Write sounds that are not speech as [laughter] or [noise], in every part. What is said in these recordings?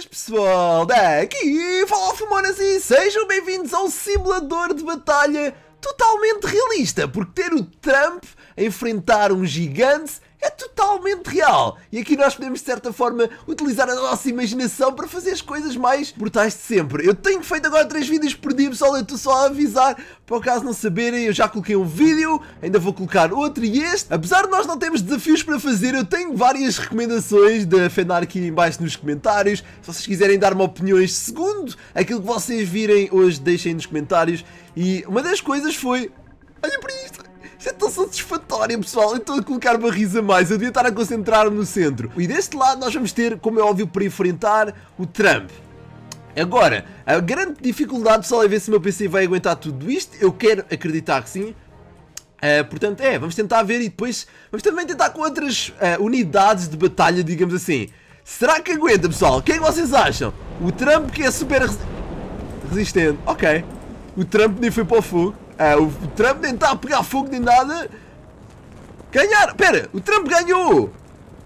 Buenas pessoal, daqui fala Fumonas e sejam bem-vindos ao simulador de batalha totalmente realista, porque ter o Trump a enfrentar um gigante é totalmente real. E aqui nós podemos, de certa forma, utilizar a nossa imaginação para fazer as coisas mais brutais de sempre. Eu tenho feito agora três vídeos por dia, pessoal, eu estou só a avisar, para o caso não saberem, eu já coloquei um vídeo, ainda vou colocar outro e este. Apesar de nós não termos desafios para fazer, eu tenho várias recomendações da Fenar aqui em baixo nos comentários. Se vocês quiserem dar-me opiniões segundo aquilo que vocês virem hoje, deixem nos comentários. E uma das coisas foi tão satisfatória, pessoal. Eu então, estou a colocar uma risa mais. Eu devia estar a concentrar-me no centro. E deste lado nós vamos ter, como é óbvio, para enfrentar o Trump. Agora, a grande dificuldade, pessoal, é ver se o meu PC vai aguentar tudo isto. Eu quero acreditar que sim. Uh, portanto, é, vamos tentar ver e depois vamos também tentar com outras uh, unidades de batalha, digamos assim. Será que aguenta, pessoal? O que é que vocês acham? O Trump que é super resistente. Ok. O Trump nem foi para o fogo. É, o Trump nem está a pegar fogo nem nada. Ganharam! espera, o Trump ganhou!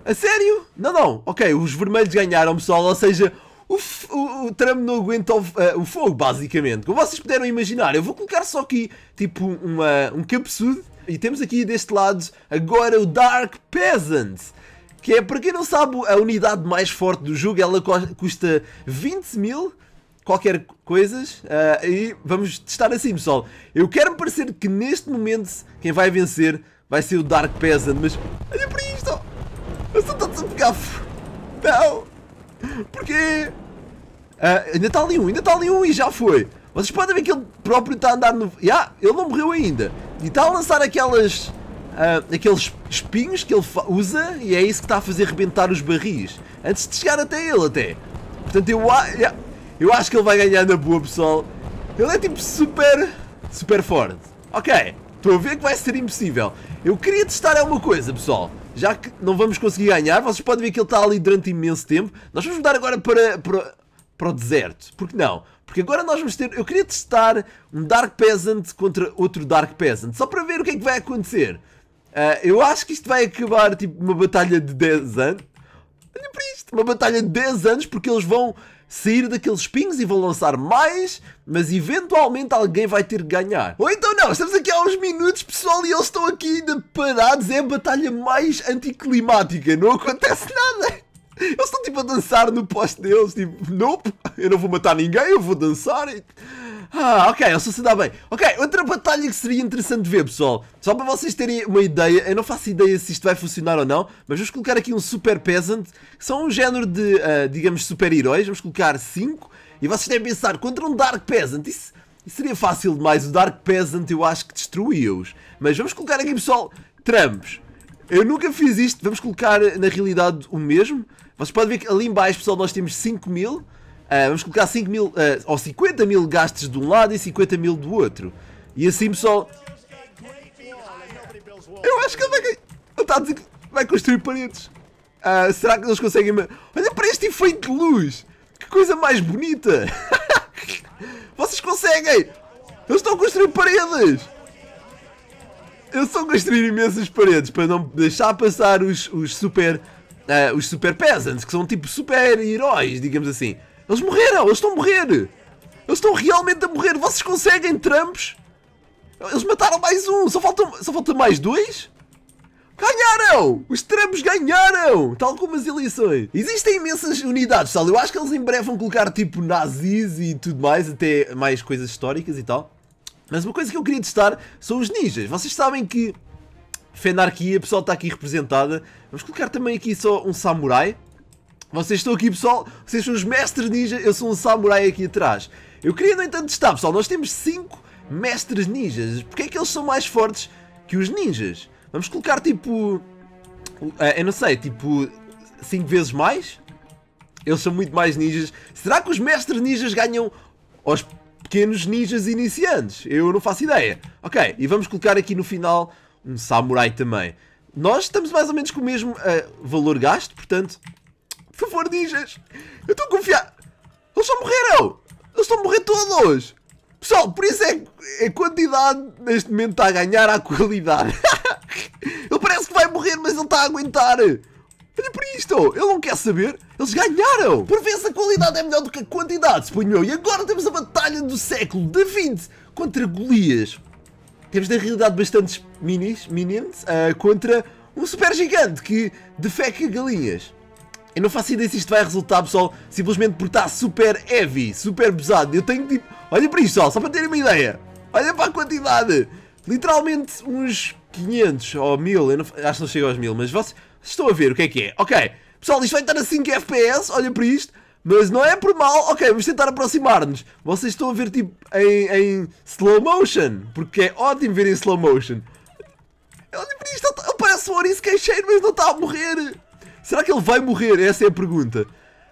A sério? Não, não. Ok, os vermelhos ganharam, pessoal. Ou seja, o, o, o Trump não aguenta o, uh, o, fogo, basicamente. Como vocês puderam imaginar, eu vou colocar só aqui, tipo, uma, um cabeçudo. E temos aqui deste lado, agora, o Dark Peasant. Que é, para quem não sabe, a unidade mais forte do jogo. Ela custa 20 mil qualquer coisas uh, e vamos testar assim, pessoal. Eu quero-me parecer que neste momento quem vai vencer vai ser o Dark Peasant, mas olha para isto! Eu estou a pegar Não! Porquê? Uh, ainda está ali um, ainda está ali um e já foi. Vocês podem ver que ele próprio está a andar no... Yeah, ele não morreu ainda. E está a lançar aquelas... Uh, aqueles espinhos que ele usa e é isso que está a fazer rebentar os barris. Antes de chegar até ele até. Portanto, eu... Yeah, eu acho que ele vai ganhar na boa, pessoal. Ele é tipo super, super forte. Ok, estou a ver que vai ser impossível. Eu queria testar alguma coisa, pessoal. Já que não vamos conseguir ganhar, vocês podem ver que ele está ali durante imenso tempo. Nós vamos mudar agora para, para, para o deserto. Porque não? Porque agora nós vamos ter... Eu queria testar um Dark Peasant contra outro Dark Peasant. Só para ver o que é que vai acontecer. Uh, eu acho que isto vai acabar tipo uma batalha de 10 anos. Olha para isto, uma batalha de 10 anos porque eles vão sair daqueles espinhos e vão lançar mais, mas eventualmente alguém vai ter que ganhar. Ou então não, estamos aqui há uns minutos, pessoal, e eles estão aqui ainda parados. É a batalha mais anticlimática, não acontece nada. Eles estão tipo a dançar no poste deles, tipo, nope, eu não vou matar ninguém, eu vou dançar. Ah, ok, a sociedade bem. Ok, outra batalha que seria interessante ver, pessoal. Só para vocês terem uma ideia, eu não faço ideia se isto vai funcionar ou não, mas vamos colocar aqui um Super Peasant, que são um género de, uh, digamos, super-heróis. Vamos colocar 5. E vocês devem pensar, contra um Dark Peasant, isso, isso seria fácil demais. O Dark Peasant eu acho que destruiu-os. Mas vamos colocar aqui, pessoal, trampos. Eu nunca fiz isto, vamos colocar na realidade o mesmo. Vocês podem ver que ali embaixo, pessoal, nós temos 5 mil. Uh, vamos colocar 5 mil, uh, ou 50 mil gastos de um lado e 50 mil do outro. E assim, pessoal... Eu acho que ele vai... Ele está a dizer que vai construir paredes. Uh, será que eles conseguem... Olha para este efeito de luz! Que coisa mais bonita! [laughs] Vocês conseguem! Eles estão a construir paredes! Eu estou a construir imensas paredes para não deixar passar os, os super... Uh, os super peasants, que são tipo super heróis, digamos assim. Eles morreram, eles estão a morrer. Eles estão realmente a morrer. Vocês conseguem, Trumps? Eles mataram mais um. Só falta só falta mais dois? Ganharam! Os Trumps ganharam! Tal como as eleições. Existem imensas unidades, pessoal. Eu acho que eles em breve vão colocar tipo nazis e tudo mais, até mais coisas históricas e tal. Mas uma coisa que eu queria testar são os ninjas. Vocês sabem que Fenarquia, pessoal, está aqui representada. Vamos colocar também aqui só um samurai. Vocês estão aqui, pessoal. Vocês são os mestres ninja. Eu sou um samurai aqui atrás. Eu queria, no entanto, testar, pessoal. Nós temos 5 mestres ninjas. Porquê é que eles são mais fortes que os ninjas? Vamos colocar, tipo... Eh, eu não sei, tipo... 5 vezes mais? Eles são muito mais ninjas. Será que os mestres ninjas ganham aos pequenos ninjas iniciantes? Eu não faço ideia. Ok, e vamos colocar aqui no final um samurai também. Nós estamos mais ou menos com o mesmo uh, valor gasto, portanto, por favor, ninjas. Eu estou a confiar. Eles só morreram. Eles estão a morrer todos. Pessoal, por isso é que a quantidade neste momento está a ganhar à qualidade. [laughs] ele parece que vai morrer, mas ele está a aguentar. Olha para isto! Ele não quer saber! Eles ganharam! Por vezes a qualidade é melhor do que a quantidade, suponho eu. E agora temos a batalha do século David 20 contra Golias. Temos na realidade bastantes minis, minions uh, contra um super gigante que defeca galinhas. Eu não faço ideia se isto vai resultar, pessoal, simplesmente porque está super heavy, super pesado. Eu tenho tipo... Olha para isto, pessoal, só para terem uma ideia. Olha para a quantidade. Literalmente uns 500 ou 1000, eu não, acho que não chego aos 1000, mas vocês, vocês estão a ver o que é que é. Ok, pessoal, isto vai estar a 5 FPS, olha para isto. Mas não é por mal, ok, vamos tentar aproximar-nos. Vocês estão a ver tipo em, em, slow motion, porque é ótimo ver em slow motion. Olha para isto, ele tá, parece um ouriço queixeiro, mas não está a morrer. Será que ele vai morrer? Essa é a pergunta.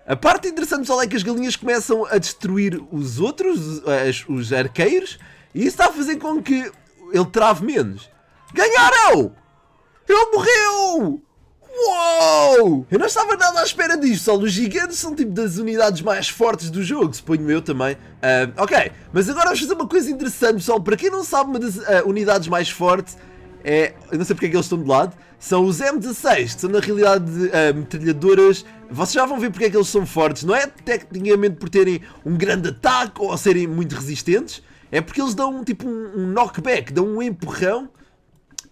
A parte interessante só é que as galinhas começam a destruir os outros, as, os arqueiros, e isso está a fazer com que ele trave menos. Ganharam! Ele morreu! Uou! Eu não estava nada à espera disto, só os gigantes são tipo das unidades mais fortes do jogo, suponho eu também. Uh, ok, mas agora vamos fazer uma coisa interessante, pessoal. Para quem não sabe, uma das uh, unidades mais fortes é, eu não sei porque é que eles estão de lado, são os M16, que são na realidade uh, metralhadoras. Vocês já vão ver porque é que eles são fortes, não é tecnicamente por terem um grande ataque ou serem muito resistentes, é porque eles dão tipo um, um knockback, dão um empurrão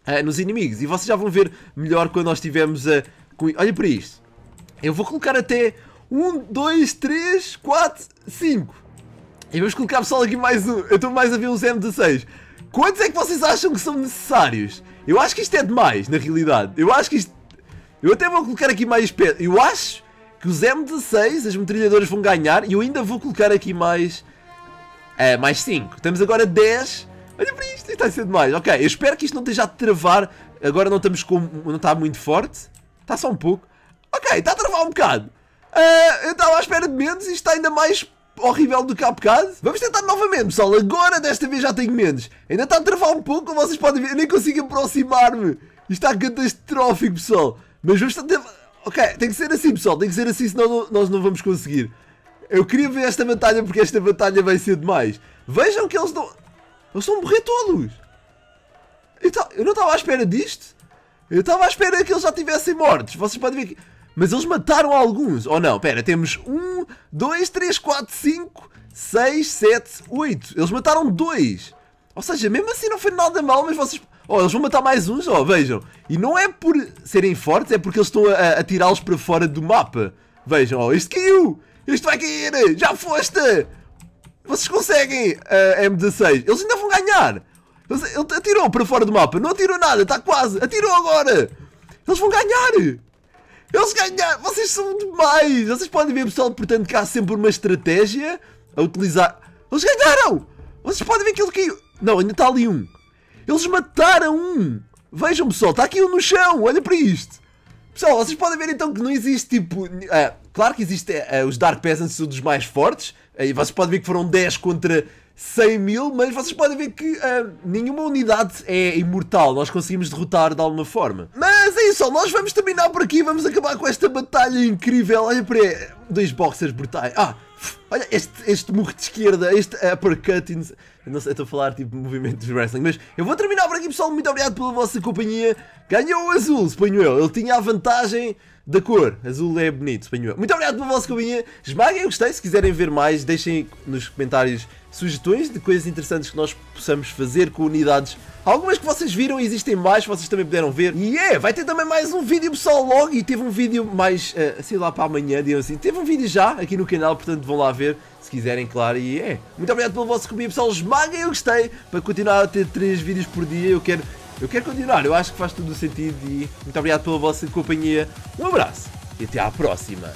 uh, nos inimigos. E vocês já vão ver melhor quando nós estivermos a. Uh, Olha para isto. Eu vou colocar até 1, 2, 3, 4, 5. E vamos colocar pessoal aqui mais um. Eu estou mais a ver os M16. Quantos é que vocês acham que são necessários? Eu acho que isto é demais, na realidade. Eu acho que isto... Eu até vou colocar aqui mais pedra. Eu acho que os M16, as metralhadoras vão ganhar e eu ainda vou colocar aqui mais... É, mais 5. Temos agora 10. Olha para isto, isto está a ser demais. Ok, eu espero que isto não esteja a travar. Agora não estamos com... não está muito forte. Está só um pouco. Ok, está a travar um bocado. Uh, eu estava à espera de menos e está ainda mais horrível do que há bocado. Vamos tentar novamente, pessoal. Agora, desta vez, já tenho menos. Ainda está a travar um pouco, como vocês podem ver. Eu nem consigo aproximar-me. Isto está catastrófico, pessoal. Mas vamos tentar... Ok, tem que ser assim, pessoal. Tem que ser assim, senão não, nós não vamos conseguir. Eu queria ver esta batalha, porque esta batalha vai ser demais. Vejam que eles não... Eles vão morrer todos. Eu, eu não estava à espera disto. Eu estava à espera que eles já tivessem mortos. Vocês podem ver que... Mas eles mataram alguns, ou oh, não? Pera, temos 1, 2, 3, 4, 5, 6, 7, 8. Eles mataram dois. Ou seja, mesmo assim não foi nada mal, mas vocês... Oh, eles vão matar mais uns, oh, vejam. E não é por serem fortes, é porque eles estão a, a tirá-los para fora do mapa. Vejam, oh, isto caiu! isto vai cair! Já foste! Vocês conseguem, uh, eh, M16. Eles ainda vão ganhar! Ele atirou para fora do mapa, não atirou nada, está quase! Atirou agora! Eles vão ganhar! Eles ganharam! Vocês são demais! Vocês podem ver, pessoal, portanto, que há sempre uma estratégia a utilizar. Eles ganharam! Vocês podem ver que ele caiu. Não, ainda está ali um. Eles mataram um! Vejam, pessoal, está aqui um no chão! Olha para isto! Pessoal, vocês podem ver então que não existe tipo. Ah, claro que existem ah, eh, eh, os Dark Peasants, são dos mais fortes. E vocês podem ver que foram 10 contra 100 mil, mas vocês podem ver que uh, nenhuma unidade é imortal, nós conseguimos derrotar de alguma forma. Mas é isso, nós vamos terminar por aqui, vamos acabar com esta batalha incrível, olha para aí, dois boxers brutais, ah, olha este, este murro de esquerda, este uppercut, eu não sei, estou a falar tipo movimentos de wrestling, mas eu vou terminar por aqui pessoal, muito obrigado pela vossa companhia, ganhou o azul, suponho eu, ele tinha a vantagem da cor. Azul é bonito, espanhol. Muito obrigado pela vossa companhia. Esmaguem o gostei. Se quiserem ver mais, deixem nos comentários sugestões de coisas interessantes que nós possamos fazer com unidades. Algumas que vocês viram existem mais, vocês também puderam ver. E yeah, é, vai ter também mais um vídeo pessoal logo e teve um vídeo mais, uh, sei lá, para amanhã, digamos assim. Teve um vídeo já aqui no canal, portanto vão lá ver, se quiserem, claro. E yeah. é, muito obrigado pelo vosso comigo pessoal, esmaguem eu gostei para continuar a ter 3 vídeos por dia. Eu quero, eu quero continuar, eu acho que faz todo o sentido e muito obrigado pela vossa companhia. Um abraço e até à próxima.